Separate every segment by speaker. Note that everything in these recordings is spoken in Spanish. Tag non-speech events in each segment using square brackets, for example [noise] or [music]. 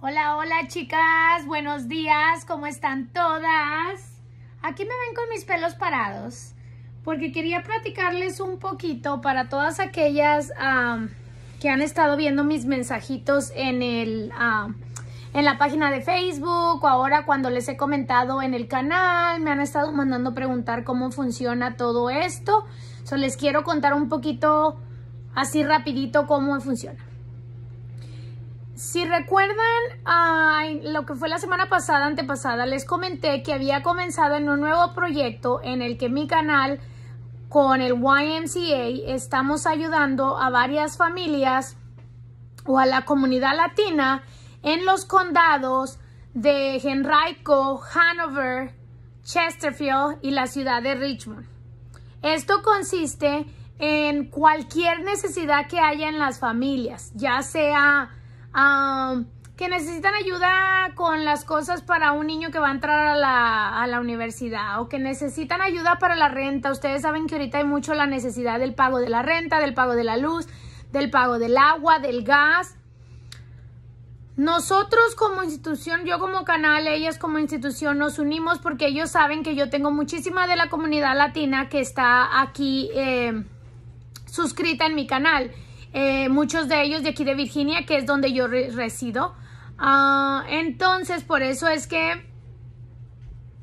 Speaker 1: Hola, hola chicas, buenos días, ¿cómo están todas? Aquí me ven con mis pelos parados porque quería platicarles un poquito para todas aquellas que han estado viendo mis mensajitos en, el, en la página de Facebook o ahora cuando les he comentado en el canal, me han estado mandando preguntar cómo funciona todo esto. So, les quiero contar un poquito así rapidito cómo funciona. Si recuerdan lo que fue la semana pasada, antepasada, les comenté que había comenzado en un nuevo proyecto en el que mi canal con el YMCA estamos ayudando a varias familias o a la comunidad latina en los condados de Henrico, Hanover, Chesterfield y la ciudad de Richmond. Esto consiste en cualquier necesidad que haya en las familias, ya sea um, que necesitan ayuda con las cosas para un niño que va a entrar a la, universidad o que necesitan ayuda para la renta. Ustedes saben que ahorita hay mucho la necesidad del pago de la renta, del pago de la luz, del pago del agua, del gas. Nosotros como institución, yo como canal, ellas como institución nos unimos porque ellos saben que yo tengo muchísima de la comunidad latina que está aquí eh, suscrita en mi canal. Eh, muchos de ellos de aquí de Virginia, que es donde yo resido. Ah, entonces, por eso es que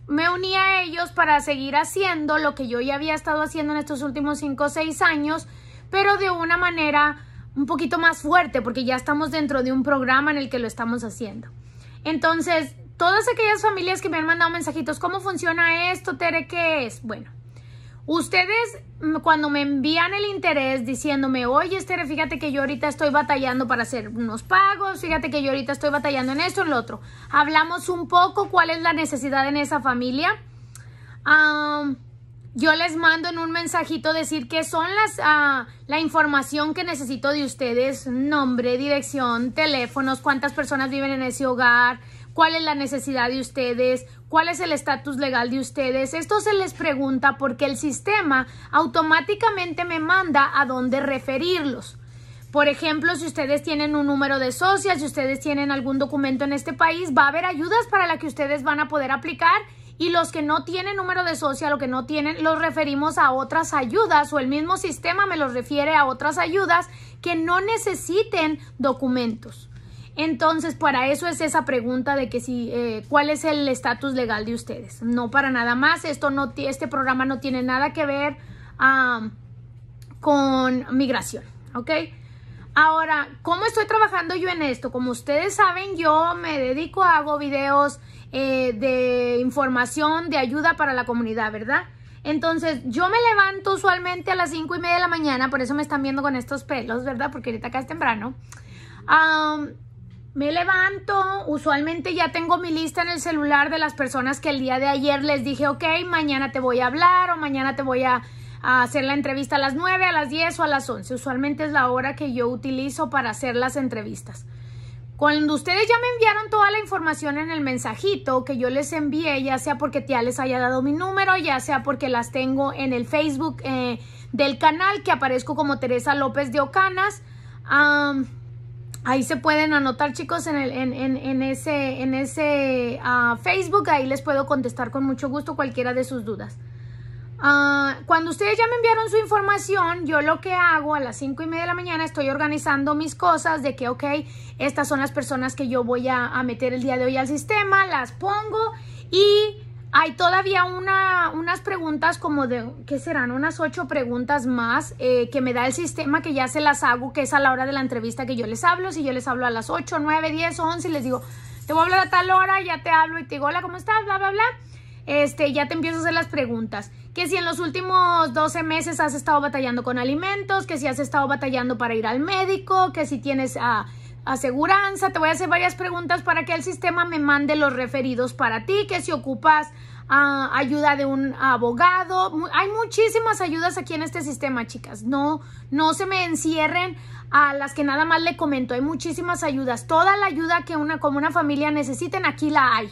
Speaker 1: me uní a ellos para seguir haciendo lo que yo ya había estado haciendo en estos últimos cinco o seis años, pero de una manera un poquito más fuerte, porque ya estamos dentro de un programa en el que lo estamos haciendo. Entonces, todas aquellas familias que me han mandado mensajitos, ¿cómo funciona esto, Tere? ¿Qué es? Bueno, Ustedes cuando me envían el interés diciéndome, oye Esther, fíjate que yo ahorita estoy batallando para hacer unos pagos, fíjate que yo ahorita estoy batallando en esto, en lo otro. Hablamos un poco cuál es la necesidad en esa familia. yo les mando en un mensajito decir que son las ah, la información que necesito de ustedes, nombre, dirección, teléfonos, cuántas personas viven en ese hogar, cuál es la necesidad de ustedes, cuál es el estatus legal de ustedes. Esto se les pregunta porque el sistema automáticamente me manda a dónde referirlos. Por ejemplo, si ustedes tienen un número de socias, si ustedes tienen algún documento en este país, va a haber ayudas para la que ustedes van a poder aplicar y los que no tienen número de socia, lo que no tienen, los referimos a otras ayudas o el mismo sistema me los refiere a otras ayudas que no necesiten documentos. Entonces, para eso es esa pregunta de que si, eh, ¿cuál es el estatus legal de ustedes? No para nada más, esto no, este programa no tiene nada que ver con migración, ¿ok? Ahora, ¿cómo estoy trabajando yo en esto? Como ustedes saben, yo me dedico, a hago videos eh, de información, de ayuda para la comunidad, ¿verdad? Entonces, yo me levanto usualmente a las 5 y media de la mañana, por eso me están viendo con estos pelos, ¿verdad? Porque ahorita acá es temprano. Me levanto, usualmente ya tengo mi lista en el celular de las personas que el día de ayer les dije, ok, mañana te voy a hablar o mañana te voy a, hacer la entrevista a las 9, a las 10 o a las 11. Usualmente es la hora que yo utilizo para hacer las entrevistas. Cuando ustedes ya me enviaron toda la información en el mensajito que yo les envié, ya sea porque ya les haya dado mi número, ya sea porque las tengo en el Facebook eh, del canal que aparezco como Teresa López de Ocanas, Ahí se pueden anotar, chicos, en, el, en, ese, en ese ah, Facebook. Ahí les puedo contestar con mucho gusto cualquiera de sus dudas. Ah, cuando ustedes ya me enviaron su información, yo lo que hago a las cinco y media de la mañana estoy organizando mis cosas de que, ok, estas son las personas que yo voy a meter el día de hoy al sistema, las pongo y hay todavía unas preguntas como de, ¿qué serán? Unas ocho preguntas más eh, que me da el sistema que ya se las hago, que es a la hora de la entrevista que yo les hablo. Si yo les hablo a las ocho, nueve, diez, once y les digo, te voy a hablar a tal hora, ya te hablo y te digo, hola, ¿cómo estás? Bla, bla, bla. Este, ya te empiezo a hacer las preguntas. Que si en los últimos 12 meses has estado batallando con alimentos, que si has estado batallando para ir al médico, que si tienes... a aseguranza. Te voy a hacer varias preguntas para que el sistema me mande los referidos para ti, que si ocupas ah, ayuda de un abogado. Hay muchísimas ayudas aquí en este sistema, chicas. No, no se me encierren a las que nada más le comento. Hay muchísimas ayudas. Toda la ayuda que una como una familia necesiten, aquí la hay.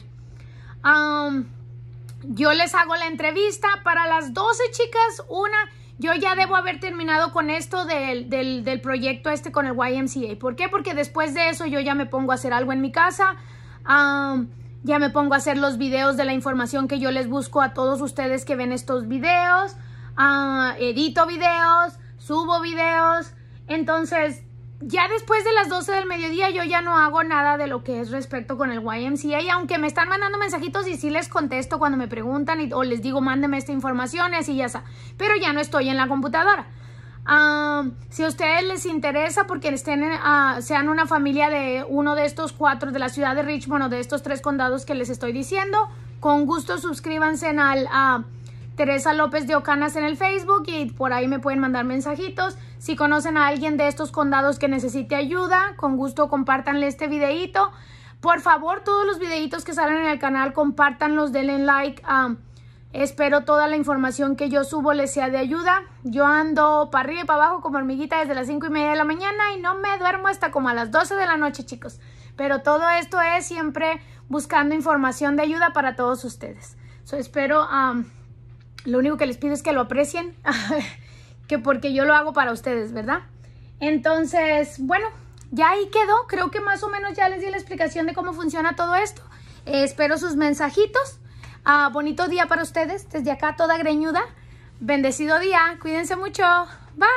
Speaker 1: yo les hago la entrevista para las 12 chicas, una yo ya debo haber terminado con esto del, proyecto este con el YMCA. ¿Por qué? Porque después de eso yo ya me pongo a hacer algo en mi casa, ya me pongo a hacer los videos de la información que yo les busco a todos ustedes que ven estos videos, ah, edito videos, subo videos. Entonces, ya después de las 12 del mediodía yo ya no hago nada de lo que es respecto con el YMCA y aunque me están mandando mensajitos y sí les contesto cuando me preguntan y, o les digo mándeme esta información y así ya está, pero ya no estoy en la computadora. si a ustedes les interesa porque estén, ah, sean una familia de uno de estos cuatro de la ciudad de Richmond o de estos tres condados que les estoy diciendo, con gusto suscríbanse al... Ah, Teresa López de Ocanas en el Facebook y por ahí me pueden mandar mensajitos. Si conocen a alguien de estos condados que necesite ayuda, con gusto compártanle este videito. Por favor, todos los videitos que salen en el canal, compártanlos, denle like. Ah, espero toda la información que yo subo les sea de ayuda. Yo ando para arriba y para abajo como hormiguita desde las 5 y media de la mañana y no me duermo hasta como a las 12 de la noche, chicos. Pero todo esto es siempre buscando información de ayuda para todos ustedes. So, espero... Ah, lo único que les pido es que lo aprecien, [laughs] que porque yo lo hago para ustedes, ¿verdad? Entonces, bueno, ya ahí quedó. Creo que más o menos ya les di la explicación de cómo funciona todo esto. Eh, espero sus mensajitos. Ah, bonito día para ustedes. Desde acá, toda greñuda. Bendecido día. Cuídense mucho. Bye.